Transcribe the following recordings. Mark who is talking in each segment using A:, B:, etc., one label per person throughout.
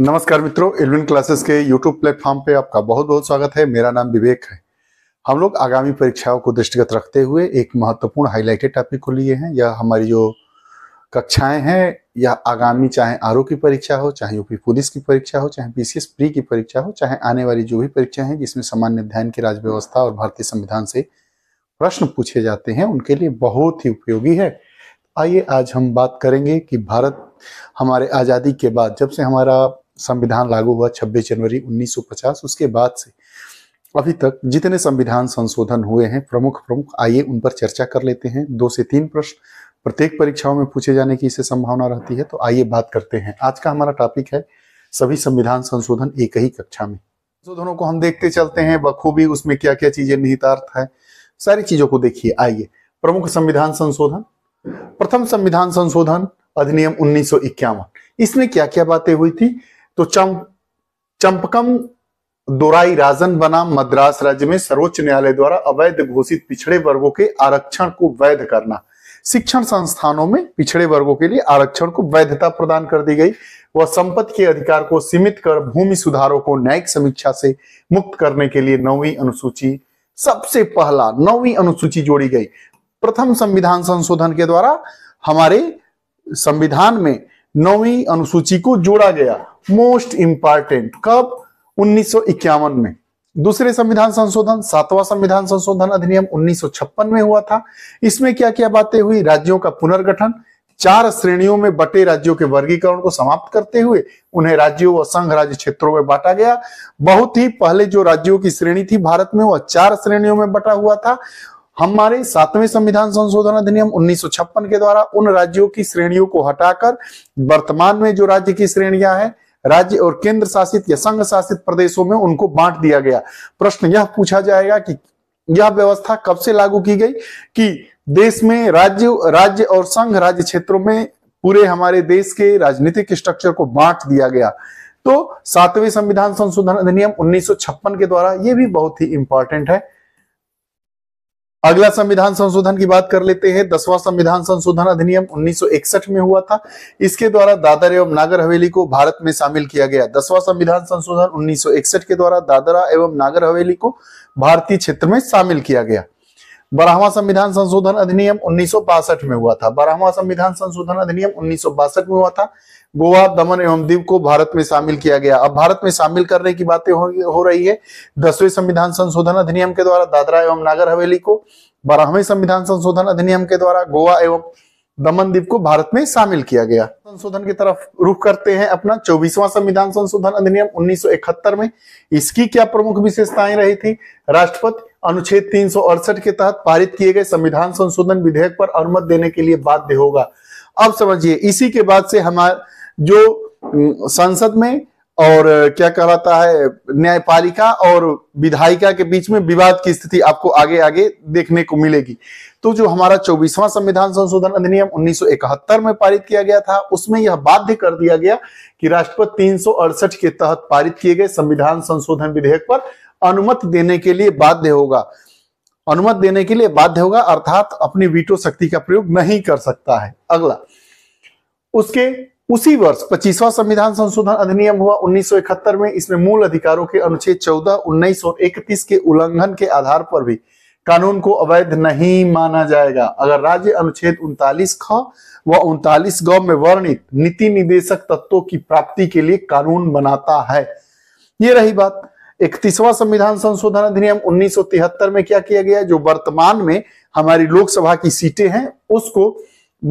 A: नमस्कार मित्रों eleven classes के यूट्यूब प्लेटफॉर्म पे आपका बहुत बहुत स्वागत है मेरा नाम विवेक है हम लोग आगामी परीक्षाओं को दृष्टिगत रखते हुए एक महत्वपूर्ण हाईलाइटेड टॉपिक को लिए हैं या हमारी जो कक्षाएं हैं या आगामी चाहे आर की परीक्षा हो चाहे यूपी पुलिस की परीक्षा हो चाहे पी प्री की परीक्षा हो चाहे आने वाली जो भी परीक्षा है जिसमें सामान्य अध्ययन की राज्य व्यवस्था और भारतीय संविधान से प्रश्न पूछे जाते हैं उनके लिए बहुत ही उपयोगी है आइए आज हम बात करेंगे कि भारत हमारे आज़ादी के बाद जब से हमारा संविधान लागू हुआ 26 जनवरी 1950 उसके बाद से अभी तक जितने संविधान संशोधन हुए हैं प्रमुख प्रमुख आइए उन पर चर्चा कर लेते हैं दो से तीन प्रश्न प्रत्येक परीक्षाओं में पूछे जाने की इसे संभावना रहती है तो आइए बात करते हैं आज का हमारा टॉपिक है सभी संविधान संशोधन एक ही कक्षा में संशोधनों को हम देखते चलते हैं बखूबी उसमें क्या क्या चीजें निहितार्थ है सारी चीजों को देखिए आइए प्रमुख संविधान संशोधन प्रथम संविधान संशोधन अधिनियम उन्नीस इसमें क्या क्या बातें हुई थी तो चंप चंपकम दोराई राजन बना मद्रास राज्य में सर्वोच्च न्यायालय द्वारा अवैध घोषित पिछड़े वर्गों के आरक्षण को वैध करना शिक्षण संस्थानों में पिछड़े वर्गों के लिए आरक्षण को वैधता प्रदान कर दी गई व संपत्ति के अधिकार को सीमित कर भूमि सुधारों को न्यायिक समीक्षा से मुक्त करने के लिए नौवीं अनुसूची सबसे पहला नौवीं अनुसूची जोड़ी गई प्रथम संविधान संशोधन के द्वारा हमारे संविधान में नौवीं अनुसूची को जोड़ा गया मोस्ट इंपॉर्टेंट कब उन्नीस में दूसरे संविधान संशोधन सातवां संविधान संशोधन अधिनियम 1956 में हुआ था इसमें क्या क्या बातें हुई राज्यों का पुनर्गठन चार श्रेणियों में बटे राज्यों के वर्गीकरण को समाप्त करते हुए उन्हें राज्यों व संघ राज्य क्षेत्रों में बांटा गया बहुत ही पहले जो राज्यों की श्रेणी थी भारत में वह चार श्रेणियों में बटा हुआ था हमारे सातवें संविधान संशोधन अधिनियम 1956 के द्वारा उन राज्यों की श्रेणियों को हटाकर वर्तमान में जो राज्य की श्रेणियां हैं राज्य और केंद्र शासित या संघ शासित प्रदेशों में उनको बांट दिया गया प्रश्न यह पूछा जाएगा कि यह व्यवस्था कब से लागू की गई कि देश में राज्य राज्य और संघ राज्य क्षेत्रों में पूरे हमारे देश के राजनीतिक स्ट्रक्चर को बांट दिया गया तो सातवें संविधान संशोधन अधिनियम 1956 के द्वारा यह भी बहुत ही इंपॉर्टेंट है अगला संविधान संशोधन की बात कर लेते हैं दसवां संविधान संशोधन अधिनियम 1961 में हुआ था इसके द्वारा दादर एवं नागर हवेली को भारत में शामिल किया गया दसवां संविधान संशोधन 1961 के द्वारा दादरा एवं नागर हवेली को भारतीय क्षेत्र में शामिल किया गया बारहवा संविधान संशोधन अधिनियम उन्नीस में हुआ था बारहवा संविधान संशोधन अधिनियम उन्नीस में हुआ था गोवा दमन एवं दीव को भारत में शामिल किया गया अब भारत में शामिल करने की बातें हो, हो रही है दसवें संविधान संशोधन अधिनियम के द्वारा दादरा एवं नागर हवेली को बारहवें संविधान संशोधन अधिनियम के द्वारा गोवा एवं दमन द्वीप को भारत में शामिल किया गया संशोधन की तरफ रुख करते हैं अपना चौबीसवां संविधान संशोधन अधिनियम 1971 में इसकी क्या प्रमुख विशेषताएं रही थी राष्ट्रपति अनुच्छेद तीन के तहत पारित किए गए संविधान संशोधन विधेयक पर अनुमत देने के लिए बाध्य होगा अब समझिए इसी के बाद से हमारे जो संसद में और क्या कहलाता है न्यायपालिका और विधायिका के बीच में विवाद की स्थिति आपको आगे आगे देखने को मिलेगी तो जो हमारा चौबीसवां संविधान संशोधन अधिनियम 1971 में पारित किया गया था उसमें यह बाध्य कर दिया गया कि राष्ट्रपति तीन के तहत पारित किए गए संविधान संशोधन विधेयक पर अनुमति देने के लिए बाध्य होगा अनुमत देने के लिए बाध्य होगा अर्थात अपनी वीटो शक्ति का प्रयोग नहीं कर सकता है अगला उसके उसी वर्ष पच्चीसवा संविधान संशोधन अधिनियम हुआ 1971 में इसमें मूल अधिकारों के अनुच्छेद 14, 19 और 31 के उल्लंघन के आधार पर भी कानून को अवैध नहीं माना जाएगा अगर राज्य अनुच्छेद उनतालीस ख व उनतालीस गौ में वर्णित नीति निदेशक तत्वों की प्राप्ति के लिए कानून बनाता है ये रही बात इकतीसवां संविधान संशोधन अधिनियम 1973 में क्या किया गया जो वर्तमान में हमारी लोकसभा की सीटें हैं उसको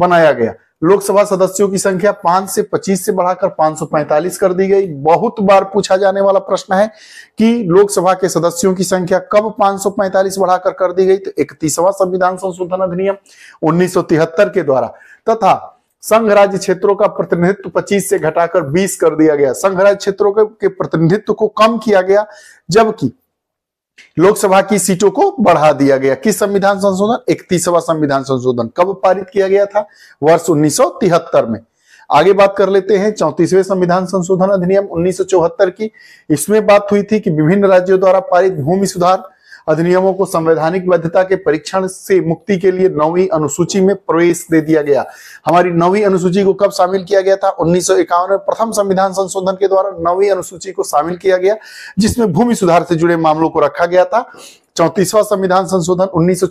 A: बनाया गया लोकसभा सदस्यों की संख्या 5 से 25 से बढ़ाकर 545 कर दी गई बहुत बार पूछा जाने वाला प्रश्न है कि लोकसभा के सदस्यों की संख्या कब 545 बढ़ाकर कर दी गई तो इकतीसवां संविधान संशोधन अधिनियम 1973 के द्वारा तथा संघ राज्य क्षेत्रों का प्रतिनिधित्व 25 से घटाकर 20 कर दिया गया संघ राज्य क्षेत्रों के प्रतिनिधित्व को कम किया गया जबकि लोकसभा की सीटों को बढ़ा दिया गया किस संविधान संशोधन इकतीसवा संविधान संशोधन कब पारित किया गया था वर्ष 1973 में आगे बात कर लेते हैं चौतीसवें संविधान संशोधन अधिनियम 1974 की इसमें बात हुई थी कि विभिन्न राज्यों द्वारा पारित भूमि सुधार अधिनियमों को संवैधानिक वैधता के परीक्षण से मुक्ति के लिए नौवीं अनुसूची में प्रवेश दे दिया गया हमारी नौवीं अनुसूची को कब शामिल किया गया था उन्नीस में प्रथम संविधान संशोधन के द्वारा नौवीं अनुसूची को शामिल किया गया जिसमें भूमि सुधार से जुड़े मामलों को रखा गया था चौतीसवा संविधान संशोधन उन्नीस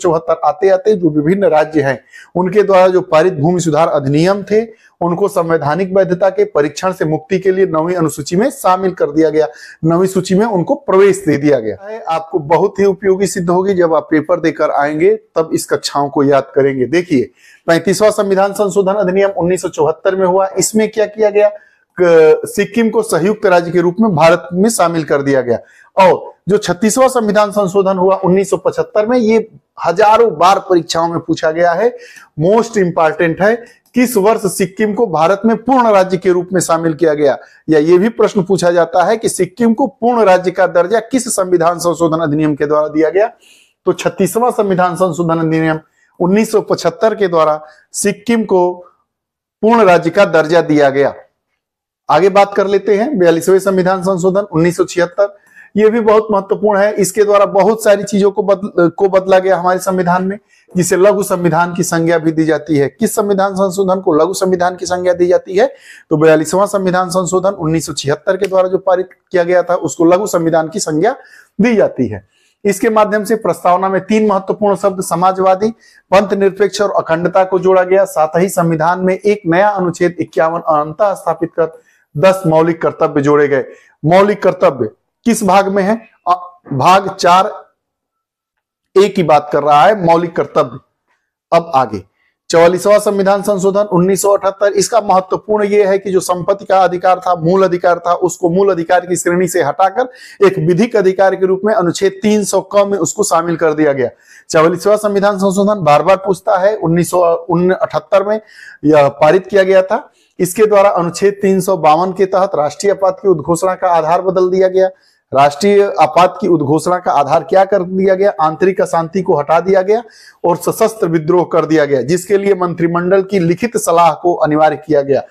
A: आते आते जो विभिन्न राज्य हैं उनके द्वारा जो पारित भूमि सुधार अधिनियम थे उनको संवैधानिक वैधता के परीक्षण से मुक्ति के लिए नवी अनुसूची में शामिल कर दिया गया नवी सूची में उनको प्रवेश दे दिया गया आपको बहुत ही उपयोगी सिद्ध होगी जब आप पेपर देकर आएंगे तब इस कक्षाओं को याद करेंगे देखिए पैंतीसवा संविधान संशोधन अधिनियम उन्नीस में हुआ इसमें क्या किया गया सिक्किम को संयुक्त राज्य के रूप में भारत में शामिल कर दिया गया और जो छत्तीसवां संविधान संशोधन हुआ 1975 में ये हजारों बार परीक्षाओं में पूछा गया है मोस्ट इंपॉर्टेंट है किस वर्ष सिक्किम को भारत में पूर्ण राज्य के रूप में शामिल किया गया या यह भी प्रश्न पूछा जाता है कि सिक्किम को पूर्ण राज्य का दर्जा किस संविधान संशोधन अधिनियम के द्वारा दिया गया तो छत्तीसवां संविधान संशोधन अधिनियम 1975 के द्वारा सिक्किम को पूर्ण राज्य का दर्जा दिया गया आगे बात कर लेते हैं बयालीसवें संविधान संशोधन उन्नीस ये भी बहुत महत्वपूर्ण है इसके द्वारा बहुत सारी चीजों को बदल को बदला गया हमारे संविधान में जिसे लघु संविधान की संज्ञा भी दी जाती है किस संविधान संशोधन को लघु संविधान की संज्ञा दी जाती है तो बयालीसवां संविधान संशोधन उन्नीस के द्वारा जो पारित किया गया था उसको लघु संविधान की संज्ञा दी जाती है इसके माध्यम से प्रस्तावना में तीन महत्वपूर्ण शब्द समाजवादी पंथ निरपेक्ष और अखंडता को जोड़ा गया साथ ही संविधान में एक नया अनुच्छेद इक्यावन अनंता स्थापित कर दस मौलिक कर्तव्य जोड़े गए मौलिक कर्तव्य किस भाग में है भाग चार ए की बात कर रहा है मौलिक कर्तव्य अब आगे चौवालीसवा संविधान संशोधन 1978 इसका महत्वपूर्ण यह है कि जो संपत्ति का अधिकार था मूल अधिकार था उसको मूल अधिकार की श्रेणी से हटाकर एक विधिक अधिकार के रूप में अनुच्छेद 300 क में उसको शामिल कर दिया गया चौवालीसवा संविधान संशोधन बार बार पूछता है उन्नीस में यह पारित किया गया था इसके द्वारा अनुच्छेद तीन के तहत राष्ट्रीय आपात की उद्घोषणा का आधार बदल दिया गया राष्ट्रीय आपात की उद्घोषणा का आधार क्या कर दिया गया आंतरिक अशांति को हटा दिया गया और सशस्त्र विद्रोह कर दिया गया जिसके लिए मंत्रिमंडल की लिखित सलाह को अनिवार्य किया गया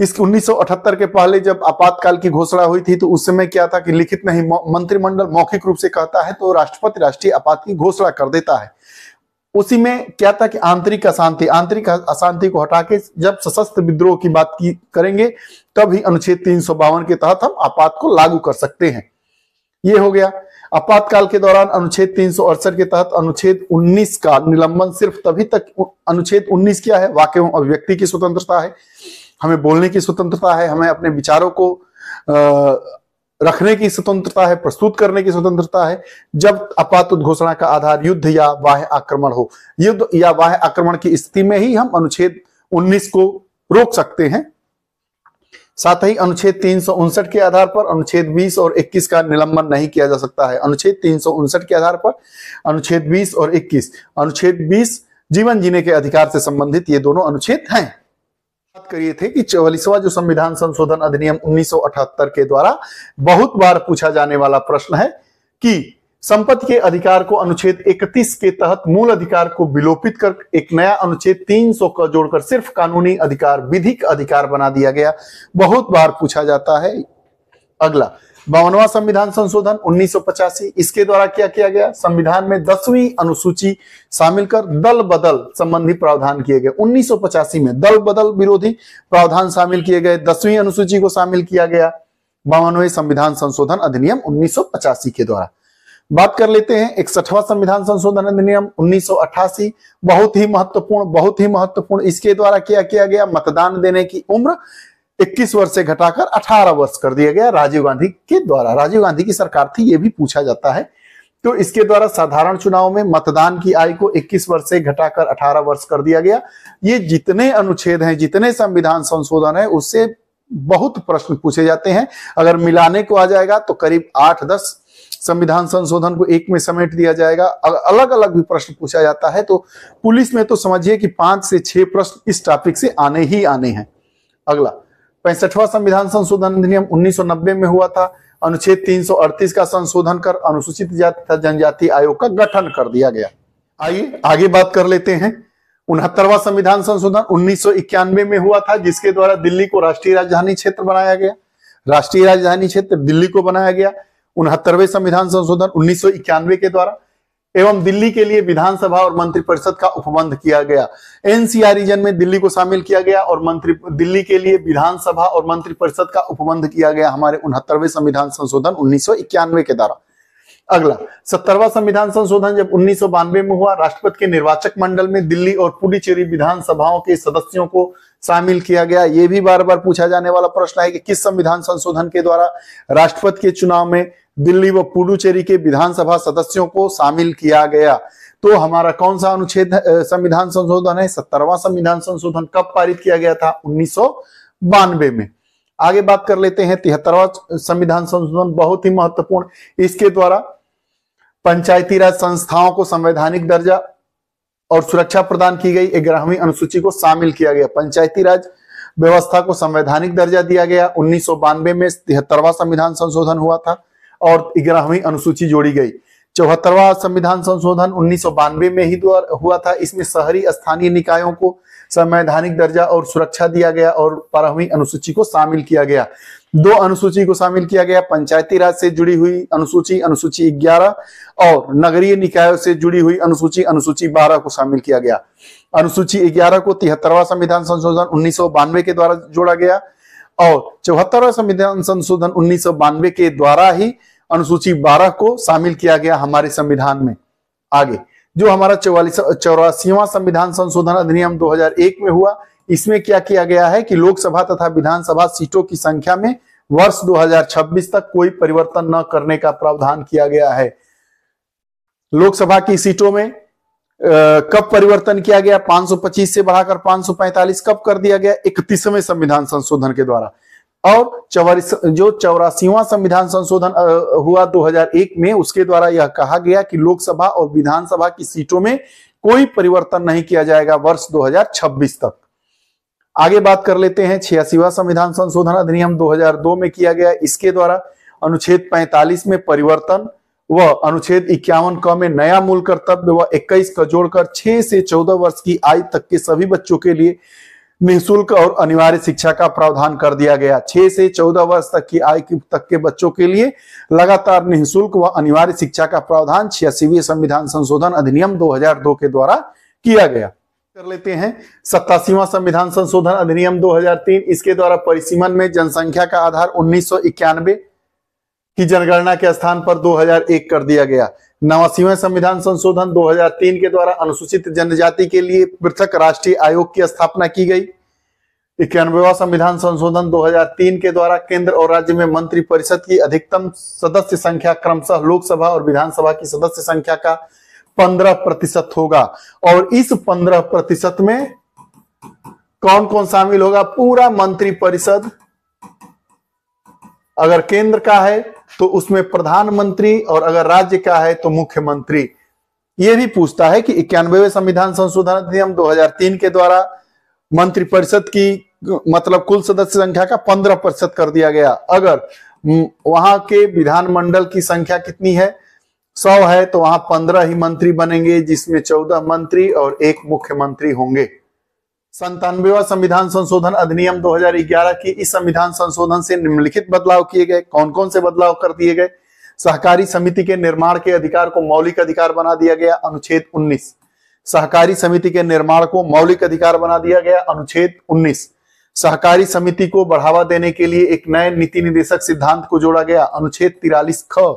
A: इस 1978 के पहले जब आपातकाल की घोषणा हुई थी तो उस समय क्या था कि लिखित नहीं मंत्रिमंडल मौखिक रूप से कहता है तो राष्ट्रपति राष्ट्रीय आपात की घोषणा कर देता है उसी में क्या था कि आंतरिक अशांति आंतरिक अशांति को हटा के जब सशस्त्र विद्रोह की बात की करेंगे तब ही अनुच्छेद तीन के तहत हम आपात को लागू कर सकते हैं ये हो गया आपातकाल के दौरान अनुच्छेद तीन के तहत अनुच्छेद 19 का निलंबन सिर्फ तभी तक अनुच्छेद 19 क्या है वाक्य अभिव्यक्ति की स्वतंत्रता है हमें बोलने की स्वतंत्रता है हमें अपने विचारों को रखने की स्वतंत्रता है प्रस्तुत करने की स्वतंत्रता है जब आपात उद्घोषणा का आधार युद्ध या वाह आक्रमण हो युद्ध या वाह आक्रमण की स्थिति में ही हम अनुच्छेद 19 को रोक सकते हैं साथ ही अनुच्छेद तीन के आधार पर अनुच्छेद 20 और 21 का निलंबन नहीं किया जा सकता है अनुच्छेद तीन के आधार पर अनुच्छेद 20 और 21 अनुच्छेद 20 जीवन जीने के अधिकार से संबंधित ये दोनों अनुच्छेद हैं बात करिए थे कि चौवालीसवा जो संविधान संशोधन अधिनियम 1978 के द्वारा बहुत बार पूछा जाने वाला प्रश्न है कि संपत्ति के अधिकार को अनुच्छेद 31 के तहत मूल अधिकार को विलोपित कर एक नया अनुच्छेद 300 का जोड़कर सिर्फ कानूनी अधिकार विधिक अधिकार बना दिया गया बहुत बार पूछा जाता है अगला बावनवा संविधान संशोधन उन्नीस इसके द्वारा क्या किया गया संविधान में दसवीं अनुसूची शामिल कर दल बदल संबंधी प्रावधान किए गए उन्नीस में दल बदल विरोधी प्रावधान शामिल किए गए दसवीं अनुसूची को शामिल किया गया बावनवे संविधान संशोधन अधिनियम उन्नीस के द्वारा बात कर लेते हैं इकसठवा संविधान संशोधन अधिनियम उन्नीस बहुत ही महत्वपूर्ण बहुत ही महत्वपूर्ण इसके द्वारा क्या किया गया मतदान देने की उम्र 21 वर्ष से घटाकर 18 वर्ष कर दिया गया राजीव गांधी के द्वारा राजीव गांधी की सरकार थी ये भी पूछा जाता है तो इसके द्वारा साधारण चुनाव में मतदान की आयु को 21 वर्ष से घटाकर 18 वर्ष कर दिया गया ये जितने अनुच्छेद हैं जितने संविधान संशोधन है उससे बहुत प्रश्न पूछे जाते हैं अगर मिलाने को आ जाएगा तो करीब आठ दस संविधान संशोधन को एक में समेट दिया जाएगा अलग अलग भी प्रश्न पूछा जाता है तो पुलिस में तो समझिए कि पांच से छह प्रश्न इस टॉपिक से आने ही आने हैं अगला पैंसठवा संविधान संशोधन अधिनियम 1990 में हुआ था अनुच्छेद 338 का संशोधन कर अनुसूचित जाति तथा जनजाति आयोग का गठन कर दिया गया आइए आगे बात कर लेते हैं उनहत्तरवा संविधान संशोधन उन्नीस में हुआ था जिसके द्वारा दिल्ली को राष्ट्रीय राजधानी क्षेत्र बनाया गया राष्ट्रीय राजधानी क्षेत्र दिल्ली को बनाया गया उनहत्तरवे संविधान संशोधन उन्नीस के द्वारा एवं दिल्ली के लिए विधानसभा और मंत्रिपरिषद का उपबंध किया गया एनसीआर रीजन में दिल्ली को शामिल किया गया और मंत्री दिल्ली के लिए विधानसभा और मंत्रिपरिषद का उपबंध किया गया हमारे उनहत्तरवें संविधान संशोधन उन्नीस के द्वारा अगला सत्तरवा संविधान संशोधन जब उन्नीस में हुआ राष्ट्रपति के निर्वाचक मंडल में दिल्ली और पुडुचेरी विधानसभाओं के सदस्यों को शामिल किया गया ये भी बार बार पूछा जाने वाला प्रश्न है कि किस संविधान संशोधन के द्वारा राष्ट्रपति के चुनाव में दिल्ली व पुडुचेरी के विधानसभा सदस्यों को शामिल किया गया तो हमारा कौन सा अनुच्छेद संविधान संशोधन है सत्तरवा संविधान संशोधन कब पारित किया गया था उन्नीस में आगे बात कर लेते हैं तिहत्तरवा संविधान संशोधन बहुत ही महत्वपूर्ण इसके द्वारा पंचायती राज संस्थाओं को संवैधानिक दर्जा और सुरक्षा प्रदान की गई ग्रामीण अनुसूची को शामिल किया गया पंचायती राज व्यवस्था को संवैधानिक दर्जा दिया गया उन्नीस में तिहत्तरवा संविधान संशोधन हुआ था और ग्रामीण अनुसूची जोड़ी गई चौहत्तरवा संविधान संशोधन उन्नीस में ही हुआ था इसमें शहरी स्थानीय निकायों को संवैधानिक दर्जा और सुरक्षा दिया गया और बारहवीं अनुसूची को शामिल किया गया दो अनुसूची को शामिल किया गया पंचायती राज से जुड़ी हुई अनुसूची अनुसूची 11 और नगरीय निकायों से जुड़ी हुई अनुसूची अनुसूची 12 को शामिल किया गया अनुसूची 11 को तिहत्तरवा संविधान संशोधन उन्नीस के द्वारा जोड़ा गया और चौहत्तरवा संविधान संशोधन उन्नीस के द्वारा ही अनुसूची 12 को शामिल किया गया हमारे संविधान में आगे जो हमारा चौवालीस चौरासीवा संविधान संशोधन अधिनियम 2001 में हुआ इसमें क्या किया गया है कि लोकसभा तथा विधानसभा सीटों की संख्या में वर्ष 2026 तक कोई परिवर्तन न करने का प्रावधान किया गया है लोकसभा की सीटों में कब परिवर्तन किया गया 525 से बढ़ाकर 545 कब कर दिया गया इकतीसवें संविधान संशोधन के द्वारा और चौवालीस जो चौरासीवा संविधान संशोधन हुआ 2001 में उसके द्वारा यह कहा गया कि लोकसभा और विधानसभा की सीटों में कोई परिवर्तन नहीं किया जाएगा वर्ष 2026 तक आगे बात कर लेते हैं छियासीवा संविधान संशोधन अधिनियम 2002 में किया गया इसके द्वारा अनुच्छेद 45 में परिवर्तन व अनुच्छेद इक्यावन क में नया मूल कर्तव्य व इक्कीस का जोड़कर छह से चौदह वर्ष की आयु तक के सभी बच्चों के लिए निःशुल्क और अनिवार्य शिक्षा का प्रावधान कर दिया गया छह से चौदह वर्ष तक की आय तक के बच्चों के लिए लगातार निःशुल्क व अनिवार्य शिक्षा का प्रावधान छियासीवी संविधान संशोधन अधिनियम 2002 के द्वारा किया गया कर लेते हैं सत्तासीवा संविधान संशोधन अधिनियम 2003 इसके द्वारा परिसीमन में जनसंख्या का आधार उन्नीस की जनगणना के स्थान पर 2001 कर दिया गया नवासीवें संविधान संशोधन 2003 के द्वारा अनुसूचित जनजाति के लिए पृथक राष्ट्रीय आयोग की स्थापना की गई इक्यानवेवा संविधान संशोधन 2003 के द्वारा केंद्र और राज्य में मंत्री परिषद की अधिकतम सदस्य संख्या क्रमशः लोकसभा और विधानसभा की सदस्य संख्या का 15 प्रतिशत होगा और इस 15 प्रतिशत में कौन कौन शामिल होगा पूरा मंत्री परिषद अगर केंद्र का है तो उसमें प्रधानमंत्री और अगर राज्य का है तो मुख्यमंत्री ये भी पूछता है कि इक्यानवे संविधान संशोधन अधिनियम 2003 के द्वारा मंत्रिपरिषद की मतलब कुल सदस्य संख्या का 15 प्रतिशत कर दिया गया अगर वहां के विधानमंडल की संख्या कितनी है सौ है तो वहां पंद्रह ही मंत्री बनेंगे जिसमें चौदह मंत्री और एक मुख्यमंत्री होंगे संतानवेवा संविधान संशोधन अधिनियम 2011 की इस संविधान संशोधन से निम्नलिखित बदलाव किए गए कौन कौन से बदलाव कर दिए गए सहकारी समिति के निर्माण के अधिकार को मौलिक अधिकार बना दिया गया अनुच्छेद 19 सहकारी समिति के निर्माण को मौलिक अधिकार बना दिया गया अनुच्छेद 19 सहकारी समिति को बढ़ावा देने के लिए एक नए नीति निदेशक सिद्धांत को जोड़ा गया अनुच्छेद तिरालीस ख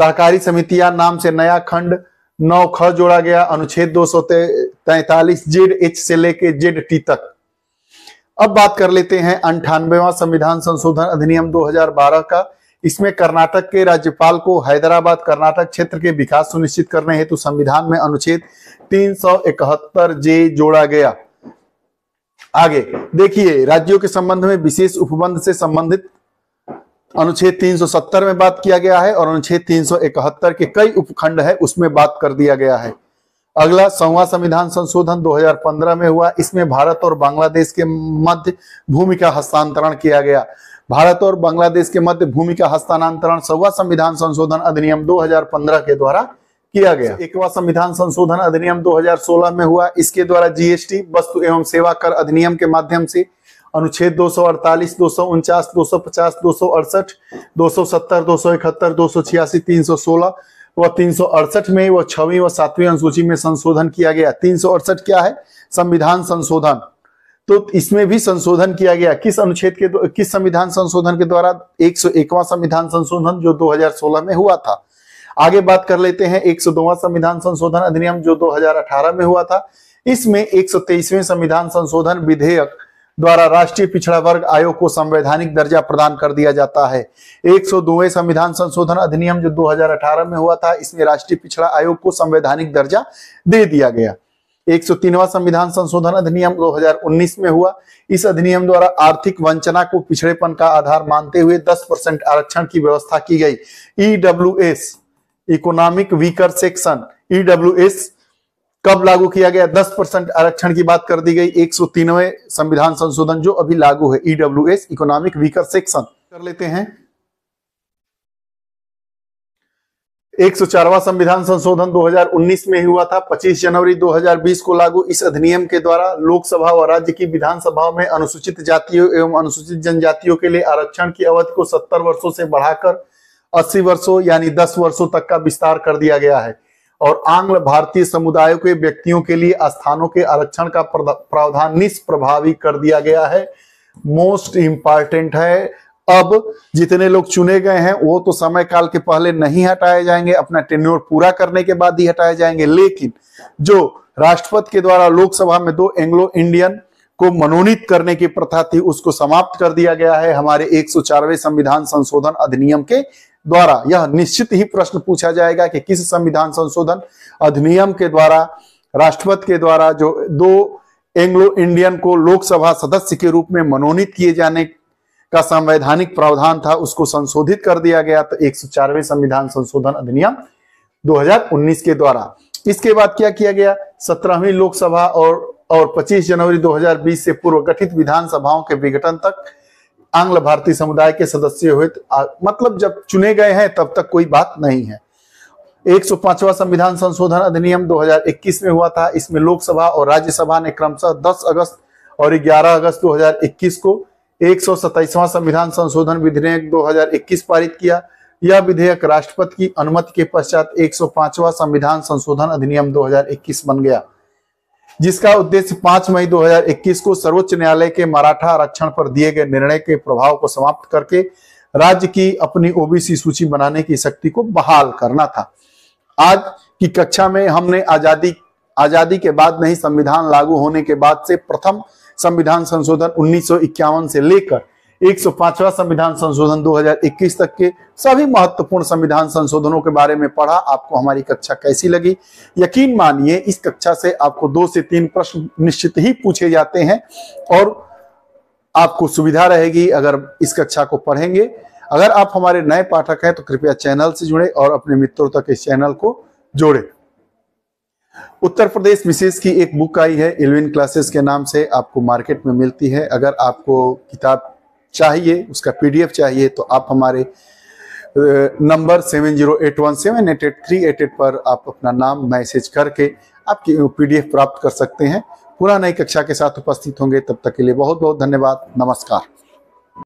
A: सहकारी समितियां नाम से नया खंड नौ ख जोड़ा गया अनुच्छेद दो सौ तैतालीस जेड एच से लेके जेड टी तक अब बात कर लेते हैं अंठानवेवा संविधान संशोधन अधिनियम 2012 का इसमें कर्नाटक के राज्यपाल को हैदराबाद कर्नाटक क्षेत्र के विकास सुनिश्चित करने हेतु संविधान में अनुच्छेद इकहत्तर जे जोड़ा गया आगे देखिए राज्यों के संबंध में विशेष उपबंध से संबंधित अनुच्छेद 370 में बात किया गया है और अनुच्छेद 371 के कई उपखंड है उसमें बात कर दिया गया है अगला संवा संविधान संशोधन 2015 में हुआ इसमें भारत और बांग्लादेश के मध्य भूमि का हस्तांतरण किया गया भारत और बांग्लादेश के मध्य भूमि का हस्तांतरण सवा संविधान संशोधन अधिनियम 2015 के द्वारा किया गया एकवा संविधान संशोधन अधिनियम 2016 में हुआ इसके द्वारा जीएसटी वस्तु एवं सेवा कर अधिनियम के माध्यम से अनुच्छेद सौ इकहत्तर दो सौ छियासी तीन सौ सोलह व तीन में व छवी व सातवीं अनुसूची में संशोधन किया गया तीन क्या है संविधान संशोधन तो इसमें भी संशोधन किया गया किस अनुच्छेद के किस संविधान संशोधन के द्वारा एक सौ एकवा संविधान संशोधन जो 2016 में हुआ था आगे बात कर लेते हैं एक सौ संविधान संशोधन अधिनियम जो 2018 में हुआ था इसमें एक संविधान संशोधन विधेयक द्वारा राष्ट्रीय पिछड़ा वर्ग आयोग को संवैधानिक दर्जा प्रदान कर दिया जाता है एक संविधान संशोधन अधिनियम जो 2018 में हुआ था इसमें राष्ट्रीय पिछड़ा आयोग को संवैधानिक दर्जा दे दिया गया 103वां संविधान संशोधन अधिनियम 2019 में हुआ इस अधिनियम द्वारा आर्थिक वंचना को पिछड़ेपन का आधार मानते हुए 10 परसेंट आरक्षण की व्यवस्था की गई EW economic weaker section EW कब लागू किया गया दस परसेंट आरक्षण की बात कर दी गई एक संविधान संशोधन जो अभी लागू है EW S economic weaker section कर लेते हैं एक सौ चारवा संविधान संशोधन 2019 में हुआ था 25 जनवरी 2020 को लागू इस अधिनियम के द्वारा लोकसभा व राज्य की विधानसभा में अनुसूचित जातियों एवं अनुसूचित जनजातियों के लिए आरक्षण की अवधि को 70 वर्षों से बढ़ाकर 80 वर्षों यानी 10 वर्षों तक का विस्तार कर दिया गया है और आंग्ल भारतीय समुदायों के व्यक्तियों के लिए स्थानों के आरक्षण का प्रावधान निष्प्रभावी कर दिया गया है मोस्ट इंपॉर्टेंट है अब जितने लोग चुने गए हैं वो तो समय काल के पहले नहीं हटाए जाएंगे अपना टेन्योर पूरा करने के बाद ही हटाए जाएंगे लेकिन जो राष्ट्रपति के द्वारा लोकसभा में दो एंग्लो इंडियन को मनोनीत करने की प्रथा थी उसको समाप्त कर दिया गया है हमारे 104वें संविधान संशोधन अधिनियम के द्वारा यह निश्चित ही प्रश्न पूछा जाएगा कि किस संविधान संशोधन अधिनियम के द्वारा राष्ट्रपति के द्वारा जो दो एंग्लो इंडियन को लोकसभा सदस्य के रूप में मनोनीत किए जाने का संवैधानिक प्रावधान था उसको संशोधित कर दिया गया तो एक संविधान संशोधन अधिनियम 2019 के द्वारा इसके बाद क्या किया गया सत्रहवीं लोकसभा और और 25 जनवरी 2020 से पूर्व गठित विधानसभाओं के विघटन तक आंग्ल भारतीय समुदाय के सदस्य हुए तो, मतलब जब चुने गए हैं तब तक कोई बात नहीं है 105वां संविधान संशोधन अधिनियम 2021 में हुआ था इसमें लोकसभा और राज्यसभा ने क्रमशः 10 अगस्त और 11 अगस्त 2021 को एक संविधान संशोधन विधेयक 2021 पारित किया यह विधेयक राष्ट्रपति की अनुमति के पश्चात 105वां संविधान संशोधन अधिनियम 2021 बन गया जिसका उद्देश्य 5 मई 2021 को सर्वोच्च न्यायालय के मराठा आरक्षण पर दिए गए निर्णय के प्रभाव को समाप्त करके राज्य की अपनी ओबीसी सूची बनाने की शक्ति को बहाल करना था आज की कक्षा में हमने आजादी आजादी के बाद नहीं संविधान लागू होने के बाद से प्रथम संविधान संशोधन उन्नीस से लेकर एक संविधान संशोधन 2021 तक के सभी महत्वपूर्ण संविधान संशोधनों के बारे में पढ़ा आपको हमारी कक्षा कैसी लगी यकीन मानिए इस कक्षा से आपको दो से तीन प्रश्न निश्चित ही पूछे जाते हैं और आपको सुविधा रहेगी अगर इस कक्षा को पढ़ेंगे अगर आप हमारे नए पाठक हैं तो कृपया चैनल से जुड़े और अपने मित्रों तक इस चैनल को जोड़े उत्तर प्रदेश विशेष की एक बुक आई है इलेवन क्लासेस के नाम से आपको मार्केट में मिलती है अगर आपको किताब चाहिए उसका पीडीएफ चाहिए तो आप हमारे number seven zero eight one seven eight eight three eight eight पर आप अपना नाम मैसेज करके आपकी पीडीएफ प्राप्त कर सकते हैं पुनः नई कक्षा के साथ उपस्थित होंगे तब तक के लिए बहुत बहुत धन्यवाद नमस्कार